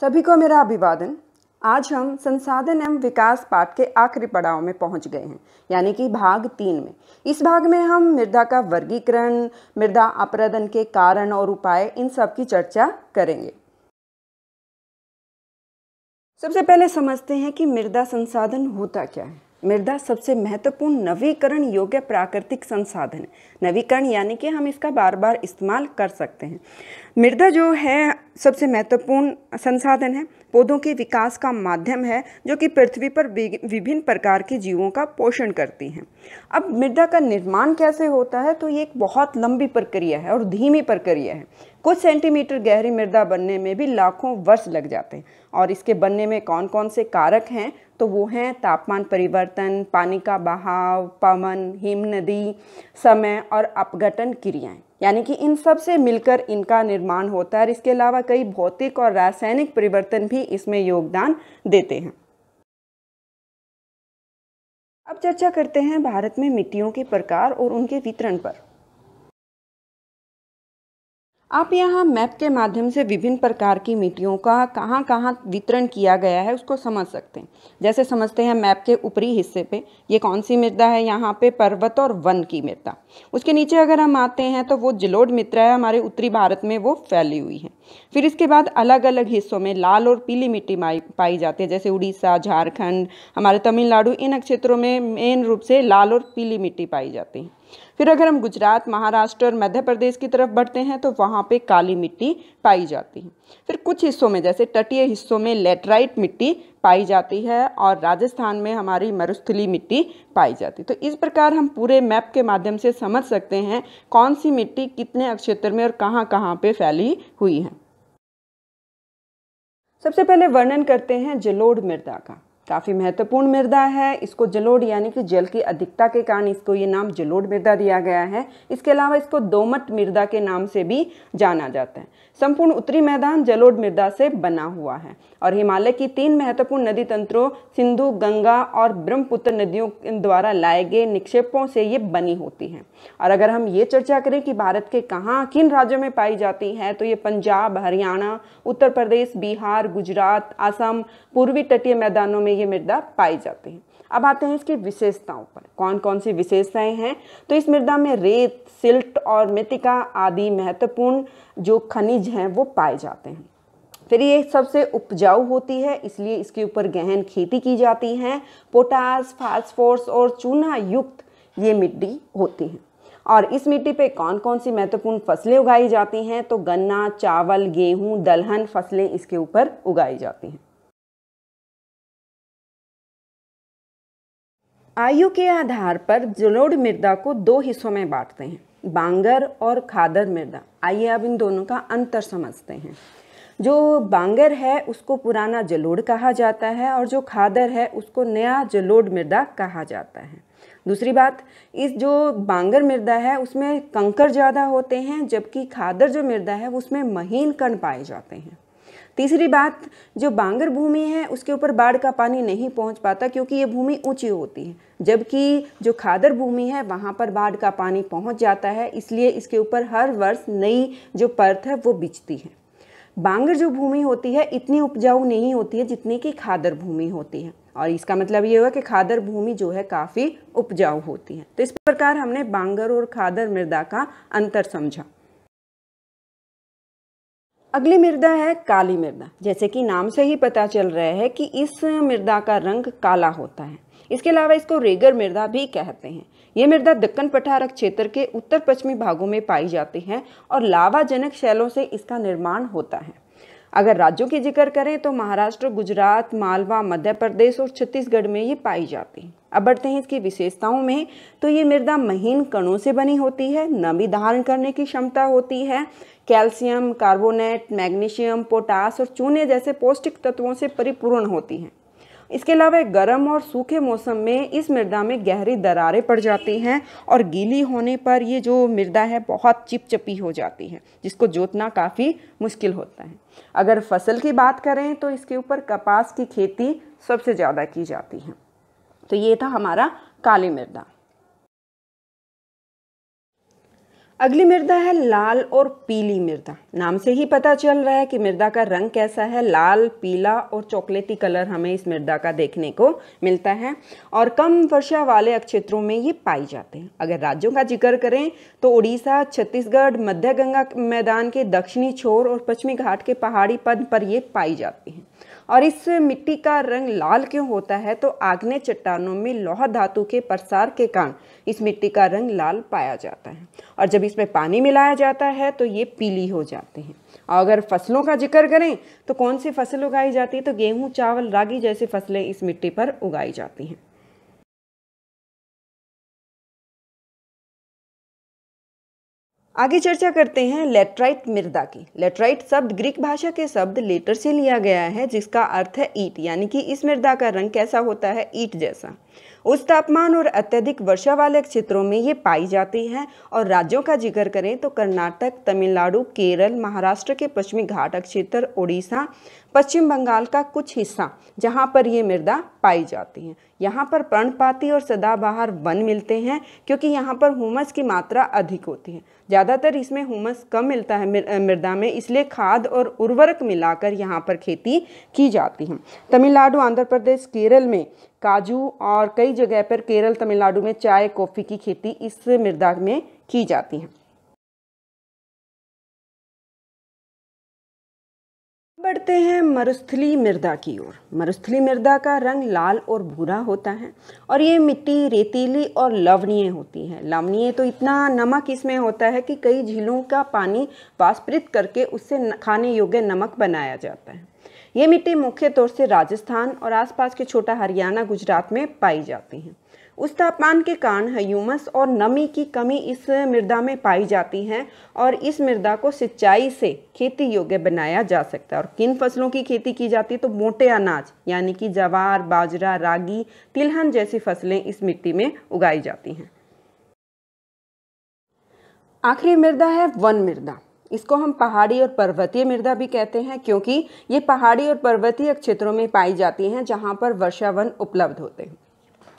सभी को मेरा अभिवादन आज हम संसाधन एवं विकास पाठ के आखिरी पड़ाव में पहुंच गए हैं यानी कि भाग तीन में इस भाग में हम मृदा का वर्गीकरण मृदा अपराधन के कारण और उपाय इन सब की चर्चा करेंगे सबसे पहले समझते हैं कि मृदा संसाधन होता क्या है मृदा सबसे महत्वपूर्ण नवीकरण योग्य प्राकृतिक संसाधन है नवीकरण यानी कि हम इसका बार बार इस्तेमाल कर सकते हैं मृदा जो है सबसे महत्वपूर्ण संसाधन है पौधों के विकास का माध्यम है जो कि पृथ्वी पर विभिन्न प्रकार के जीवों का पोषण करती हैं अब मृदा का निर्माण कैसे होता है तो ये एक बहुत लंबी प्रक्रिया है और धीमी प्रक्रिया है कुछ सेंटीमीटर गहरी मृदा बनने में भी लाखों वर्ष लग जाते हैं और इसके बनने में कौन कौन से कारक हैं तो वो हैं तापमान परिवर्तन पानी का बहाव पवन हिम नदी समय और अपघटन क्रियाएँ यानी कि इन सब से मिलकर इनका निर्माण होता है और इसके अलावा कई भौतिक और रासायनिक परिवर्तन भी इसमें योगदान देते हैं अब चर्चा करते हैं भारत में मिट्टियों के प्रकार और उनके वितरण पर आप यहाँ मैप के माध्यम से विभिन्न प्रकार की मिट्टियों का कहाँ कहाँ वितरण किया गया है उसको समझ सकते हैं जैसे समझते हैं मैप के ऊपरी हिस्से पे ये कौन सी मृदा है यहाँ पे पर्वत और वन की मृदा उसके नीचे अगर हम आते हैं तो वो जिलोड मित्रा है हमारे उत्तरी भारत में वो फैली हुई है फिर इसके बाद अलग अलग हिस्सों में लाल और पीली मिट्टी पाई जाती है जैसे उड़ीसा झारखंड हमारे तमिलनाडु इन क्षेत्रों में मेन रूप से लाल और पीली मिट्टी पाई जाती है फिर अगर हम गुजरात महाराष्ट्र और मध्य प्रदेश की तरफ बढ़ते हैं तो वहाँ पे काली मिट्टी पाई जाती है फिर कुछ हिस्सों में जैसे तटीय हिस्सों में लेटराइट मिट्टी पाई जाती है और राजस्थान में हमारी मरुस्थली मिट्टी पाई जाती है तो इस प्रकार हम पूरे मैप के माध्यम से समझ सकते हैं कौन सी मिट्टी कितने क्षेत्र में और कहाँ कहाँ पर फैली हुई है सबसे पहले वर्णन करते हैं जलोढ़ मृदा का काफ़ी महत्वपूर्ण मृदा है इसको जलोड यानी कि जल की अधिकता के कारण इसको ये नाम जलोड मृदा दिया गया है इसके अलावा इसको दोमट मृदा के नाम से भी जाना जाता है संपूर्ण उत्तरी मैदान जलोड मृदा से बना हुआ है और हिमालय की तीन महत्वपूर्ण नदी तंत्रों सिंधु गंगा और ब्रह्मपुत्र नदियों द्वारा लाए गए निक्षेपों से ये बनी होती हैं और अगर हम ये चर्चा करें कि भारत के कहाँ किन राज्यों में पाई जाती है तो ये पंजाब हरियाणा उत्तर प्रदेश बिहार गुजरात असम पूर्वी तटीय मैदानों में में ये मृदा पाई जाती है अब आते हैं इसकी विशेषताओं पर कौन कौन सी विशेषताएं हैं तो इस मृदा में रेत सिल्ट और मृतिका आदि महत्वपूर्ण जो खनिज हैं वो पाए जाते हैं फिर ये सबसे उपजाऊ होती है इसलिए इसके ऊपर गहन खेती की जाती है पोटास फास्फोर्स और चूना युक्त ये मिट्टी होती है और इस मिट्टी पे कौन कौन सी महत्वपूर्ण फसलें उगाई जाती हैं तो गन्ना चावल गेहूं दलहन फसलें इसके ऊपर उगाई जाती हैं आयु के आधार पर जलोढ़ मृदा को दो हिस्सों में बांटते हैं बांगर और खादर मृदा आइए अब इन दोनों का अंतर समझते हैं जो बांगर है उसको पुराना जलोड़ कहा जाता है और जो खादर है उसको नया जलोड़ मृदा कहा जाता है दूसरी बात इस जो बांगर मृदा है उसमें कंकर ज़्यादा होते हैं जबकि खादर जो मृदा है उसमें महीन कण पाए जाते हैं तीसरी बात जो बांगर भूमि है उसके ऊपर बाढ़ का पानी नहीं पहुंच पाता क्योंकि ये भूमि ऊंची होती है जबकि जो खादर भूमि है वहाँ पर बाढ़ का पानी पहुँच जाता है इसलिए इसके ऊपर हर वर्ष नई जो पर्थ है वो बिछती है बांगर जो भूमि होती है इतनी उपजाऊ नहीं होती है जितनी कि खादर भूमि होती है और इसका मतलब ये हुआ कि खादर भूमि जो है काफ़ी उपजाऊ होती है तो इस प्रकार हमने बांगर और खादर मृदा का अंतर समझा अगली मृदा है काली मृदा जैसे कि नाम से ही पता चल रहा है कि इस मृदा का रंग काला होता है इसके अलावा इसको रेगर मृदा भी कहते हैं ये मृदा दक्कन पठारक क्षेत्र के उत्तर पश्चिमी भागों में पाई जाती है और लावाजनक शैलों से इसका निर्माण होता है अगर राज्यों की जिक्र करें तो महाराष्ट्र गुजरात मालवा मध्य प्रदेश और छत्तीसगढ़ में ये पाई जाती है अब बढ़ते हैं इसकी विशेषताओं में तो ये मृदा महीन कणों से बनी होती है नमी धारण करने की क्षमता होती है कैल्शियम कार्बोनेट मैग्नीशियम पोटास और चूने जैसे पौष्टिक तत्वों से परिपूर्ण होती हैं इसके अलावा गर्म और सूखे मौसम में इस मृदा में गहरी दरारें पड़ जाती हैं और गीली होने पर ये जो मृदा है बहुत चिपचिपी हो जाती है जिसको जोतना काफ़ी मुश्किल होता है अगर फसल की बात करें तो इसके ऊपर कपास की खेती सबसे ज़्यादा की जाती है तो ये था हमारा काली मृदा अगली मृदा है लाल और पीली मृदा नाम से ही पता चल रहा है कि मृदा का रंग कैसा है लाल पीला और चॉकलेटी कलर हमें इस मृदा का देखने को मिलता है और कम वर्षा वाले क्षेत्रों में ये पाई जाते हैं अगर राज्यों का जिक्र करें तो उड़ीसा छत्तीसगढ़ मध्य गंगा मैदान के दक्षिणी छोर और पश्चिमी घाट के पहाड़ी पद पर ये पाई जाती हैं और इस मिट्टी का रंग लाल क्यों होता है तो आग्नेय चट्टानों में लौह धातु के प्रसार के कारण इस मिट्टी का रंग लाल पाया जाता है और जब इसमें पानी मिलाया जाता है तो ये पीली हो जाते हैं और अगर फसलों का जिक्र करें तो कौन सी फसल उगाई जाती है तो गेहूँ चावल रागी जैसी फसलें इस मिट्टी पर उगाई जाती हैं आगे चर्चा करते हैं लेटराइट मृदा की लेटराइट शब्द ग्रीक भाषा के शब्द लेटर से लिया गया है जिसका अर्थ है ईट यानी कि इस मृदा का रंग कैसा होता है ईट जैसा उस तापमान और अत्यधिक वर्षा वाले क्षेत्रों में ये पाई जाती है और राज्यों का जिक्र करें तो कर्नाटक तमिलनाडु केरल महाराष्ट्र के पश्चिमी घाट क्षेत्र ओडिशा पश्चिम बंगाल का कुछ हिस्सा जहाँ पर ये मृदा पाई जाती है यहाँ पर पर्णपाती और सदाबहार वन मिलते हैं क्योंकि यहाँ पर हुमस की मात्रा अधिक होती है ज़्यादातर इसमें हुमस कम मिलता है मृदा में इसलिए खाद और उर्वरक मिलाकर यहाँ पर खेती की जाती है तमिलनाडु आंध्र प्रदेश केरल में काजू और कई जगह पर केरल तमिलनाडु में चाय कॉफ़ी की खेती इस मृदा में की जाती है बढ़ते हैं मरुस्थली मृदा की ओर मरुस्थली मृदा का रंग लाल और भूरा होता है और ये मिट्टी रेतीली और लवणीय होती है लवणीय तो इतना नमक इसमें होता है कि कई झीलों का पानी वाष्पित करके उससे खाने योग्य नमक बनाया जाता है ये मिट्टी मुख्य तौर से राजस्थान और आसपास के छोटा हरियाणा गुजरात में पाई जाती हैं उस तापमान के कारण ह्यूमस और नमी की कमी इस मृदा में पाई जाती है और इस मृदा को सिंचाई से खेती योग्य बनाया जा सकता है और किन फसलों की खेती की जाती है तो मोटे अनाज यानी कि जवार बाजरा रागी तिलहन जैसी फसलें इस मिट्टी में उगाई जाती हैं आखिरी मृदा है वन मृदा इसको हम पहाड़ी और पर्वतीय मृदा भी कहते हैं क्योंकि ये पहाड़ी और पर्वतीय क्षेत्रों में पाई जाती हैं जहाँ पर वर्षावन उपलब्ध होते हैं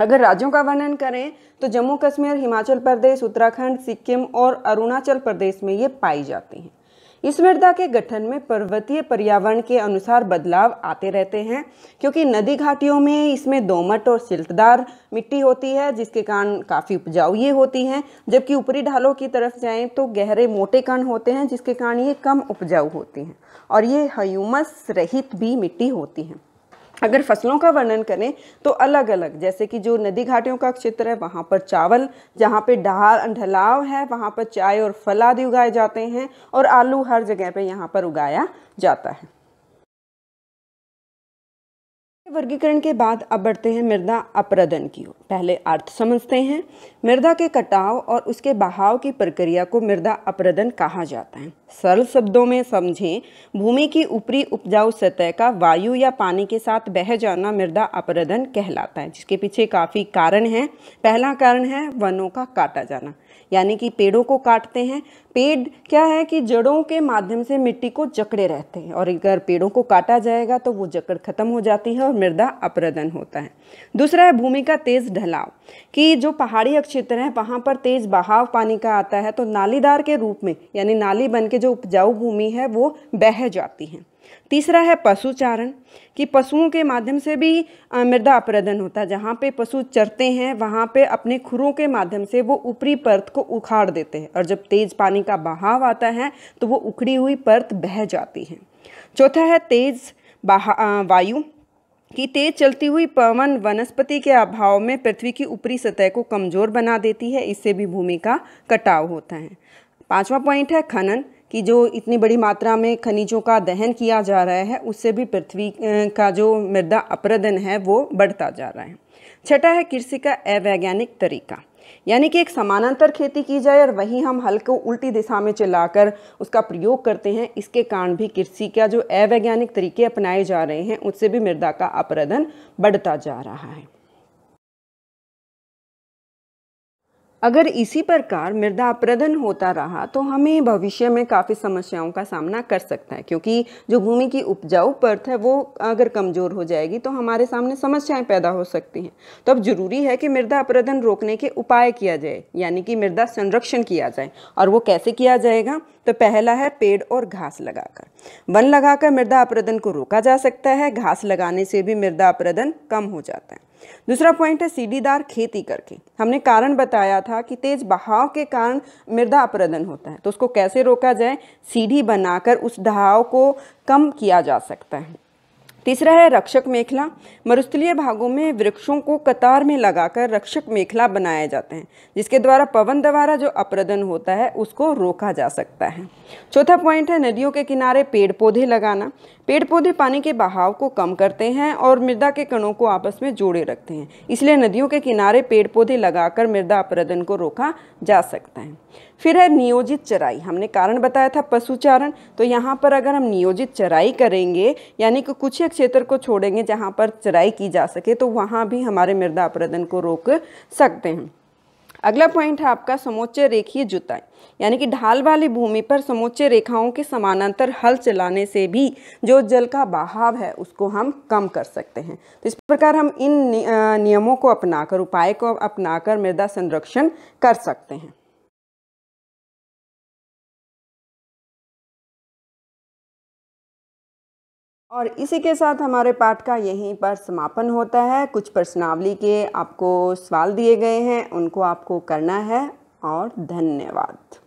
अगर राज्यों का वर्णन करें तो जम्मू कश्मीर हिमाचल प्रदेश उत्तराखंड सिक्किम और अरुणाचल प्रदेश में ये पाई जाती हैं इस मृदा के गठन में पर्वतीय पर्यावरण के अनुसार बदलाव आते रहते हैं क्योंकि नदी घाटियों में इसमें दोमट और सिल्टदार मिट्टी होती है जिसके कारण काफ़ी उपजाऊ ये होती हैं जबकि ऊपरी ढालों की तरफ जाएं तो गहरे मोटे कण होते हैं जिसके कारण ये कम उपजाऊ होती हैं और ये ह्यूमस रहित भी मिट्टी होती हैं अगर फसलों का वर्णन करें तो अलग अलग जैसे कि जो नदी घाटियों का क्षेत्र है वहाँ पर चावल जहाँ पे ढाल ढलाव है वहाँ पर चाय और फल आदि उगाए जाते हैं और आलू हर जगह पे यहाँ पर उगाया जाता है वर्गीकरण के बाद अब बढ़ते हैं मृदा अपरदन की ओर पहले अर्थ समझते हैं मृदा के कटाव और उसके बहाव की प्रक्रिया को मृदा अपरदन कहा जाता है सरल शब्दों में समझें भूमि की ऊपरी उपजाऊ सतह का वायु या पानी के साथ बह जाना मृदा अपरदन कहलाता है जिसके पीछे काफ़ी कारण हैं पहला कारण है वनों का काटा जाना यानी कि पेड़ों को काटते हैं पेड़ क्या है कि जड़ों के माध्यम से मिट्टी को जकड़े रहते हैं और अगर पेड़ों को काटा जाएगा तो वो जकड़ खत्म हो जाती है और मृदा अपरदन होता है दूसरा है भूमि का तेज ढलाव कि जो पहाड़ी क्षेत्र है वहाँ पर तेज बहाव पानी का आता है तो नालीदार के रूप में यानी नाली बन के जो उपजाऊ भूमि है वो बह जाती है तीसरा है पशुचारण कि पशुओं के माध्यम से भी मृदा अपरदन होता है जहाँ पे पशु चरते हैं वहाँ पे अपने खुरों के माध्यम से वो ऊपरी परत को उखाड़ देते हैं और जब तेज़ पानी का बहाव आता है तो वो उखड़ी हुई परत बह जाती है चौथा है तेज़ बहा वायु कि तेज चलती हुई पवन वनस्पति के अभाव में पृथ्वी की ऊपरी सतह को कमज़ोर बना देती है इससे भी भूमि का कटाव होता है पांचवा पॉइंट है खनन कि जो इतनी बड़ी मात्रा में खनिजों का दहन किया जा रहा है उससे भी पृथ्वी का जो मृदा अपरदन है वो बढ़ता जा रहा है छठा है कृषि का अवैज्ञानिक तरीका यानी कि एक समानांतर खेती की जाए और वहीं हम हल को उल्टी दिशा में चलाकर उसका प्रयोग करते हैं इसके कारण भी कृषि का जो अवैज्ञानिक तरीके अपनाए जा रहे हैं उससे भी मृदा का अपरदन बढ़ता जा रहा है अगर इसी प्रकार मृदा अपरदन होता रहा तो हमें भविष्य में काफ़ी समस्याओं का सामना कर सकता है क्योंकि जो भूमि की उपजाऊ परत है वो अगर कमज़ोर हो जाएगी तो हमारे सामने समस्याएं पैदा हो सकती हैं तो अब ज़रूरी है कि मृदा अपरदन रोकने के उपाय किया जाए यानी कि मृदा संरक्षण किया जाए और वो कैसे किया जाएगा तो पहला है पेड़ और घास लगाकर वन लगाकर मृदा अपरदन को रोका जा सकता है घास लगाने से भी मृदा अपरदन कम हो जाता है दूसरा पॉइंट है सीढ़ीदार खेती करके हमने कारण बताया था कि तेज बहाव के कारण मृदा अपरदन होता है तो उसको कैसे रोका जाए सीढ़ी बनाकर उस दहाव को कम किया जा सकता है तीसरा है रक्षक मेखला मरुस्थलीय भागों में वृक्षों को कतार में लगाकर रक्षक मेखला बनाए जाते हैं जिसके द्वारा पवन द्वारा जो अप्रदन होता है उसको रोका जा सकता है चौथा पॉइंट है नदियों के किनारे पेड़ पौधे लगाना पेड़ पौधे पानी के बहाव को कम करते हैं और मृदा के कणों को आपस में जोड़े रखते हैं इसलिए नदियों के किनारे पेड़ पौधे लगाकर मृदा अपरदन को रोका जा सकता है फिर है नियोजित चराई हमने कारण बताया था पशुचारण तो यहाँ पर अगर हम नियोजित चराई करेंगे यानी कि कुछ एक क्षेत्र को छोड़ेंगे जहाँ पर चराई की जा सके तो वहाँ भी हमारे मृदा अपरदन को रोक सकते हैं अगला पॉइंट है आपका समोच्चय रेखीय जुताई यानी कि ढाल वाली भूमि पर समोच्चय रेखाओं के समानांतर हल चलाने से भी जो जल का बहाव है उसको हम कम कर सकते हैं तो इस प्रकार हम इन नियमों को अपनाकर उपाय को अपनाकर मृदा संरक्षण कर सकते हैं और इसी के साथ हमारे पाठ का यहीं पर समापन होता है कुछ प्रश्नावली के आपको सवाल दिए गए हैं उनको आपको करना है और धन्यवाद